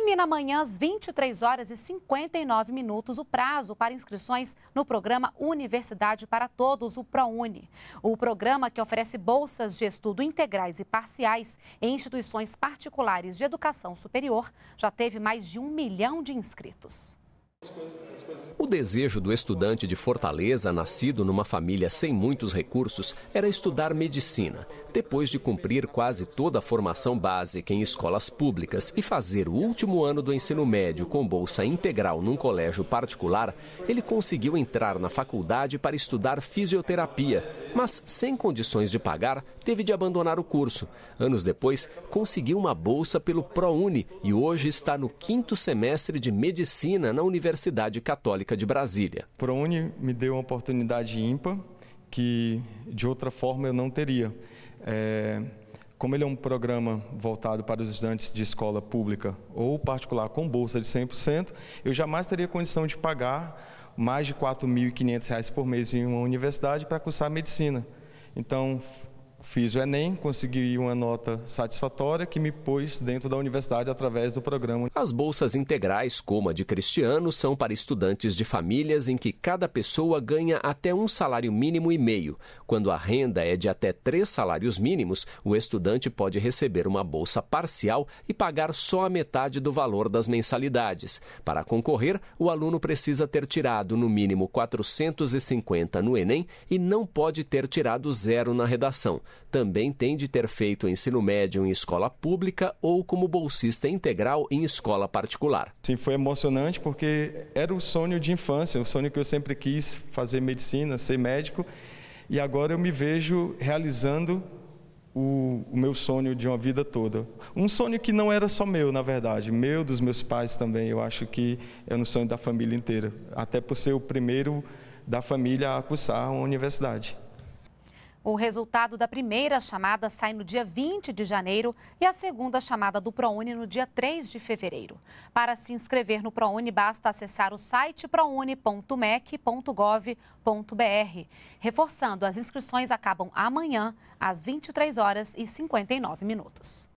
Termina amanhã às 23 horas e 59 minutos o prazo para inscrições no programa Universidade para Todos, o ProUni. O programa que oferece bolsas de estudo integrais e parciais em instituições particulares de educação superior já teve mais de um milhão de inscritos desejo do estudante de Fortaleza, nascido numa família sem muitos recursos, era estudar medicina, depois de cumprir quase toda a formação básica em escolas públicas e fazer o último ano do ensino médio com bolsa integral num colégio particular, ele conseguiu entrar na faculdade para estudar fisioterapia, mas sem condições de pagar, teve de abandonar o curso. Anos depois, conseguiu uma bolsa pelo ProUni e hoje está no quinto semestre de medicina na Universidade Católica de de Brasília. ProUni me deu uma oportunidade ímpar que de outra forma eu não teria. É, como ele é um programa voltado para os estudantes de escola pública ou particular com bolsa de 100%, eu jamais teria condição de pagar mais de R$ 4.500 por mês em uma universidade para cursar medicina. Então, Fiz o Enem, consegui uma nota satisfatória que me pôs dentro da universidade através do programa. As bolsas integrais, como a de Cristiano, são para estudantes de famílias em que cada pessoa ganha até um salário mínimo e meio. Quando a renda é de até três salários mínimos, o estudante pode receber uma bolsa parcial e pagar só a metade do valor das mensalidades. Para concorrer, o aluno precisa ter tirado no mínimo 450 no Enem e não pode ter tirado zero na redação também tem de ter feito ensino médio em escola pública ou como bolsista integral em escola particular. Sim, foi emocionante porque era o sonho de infância, o sonho que eu sempre quis fazer medicina, ser médico, e agora eu me vejo realizando o, o, meu sonho de uma vida toda. Um sonho que não era só meu, na verdade, meu, dos meus pais também. Eu acho que é um sonho da família inteira, até por ser o primeiro da família a cursar uma universidade. O resultado da primeira chamada sai no dia 20 de janeiro e a segunda chamada do ProUni no dia 3 de fevereiro. Para se inscrever no ProUni, basta acessar o site prouni.mec.gov.br. Reforçando, as inscrições acabam amanhã, às 23 horas e 59 minutos.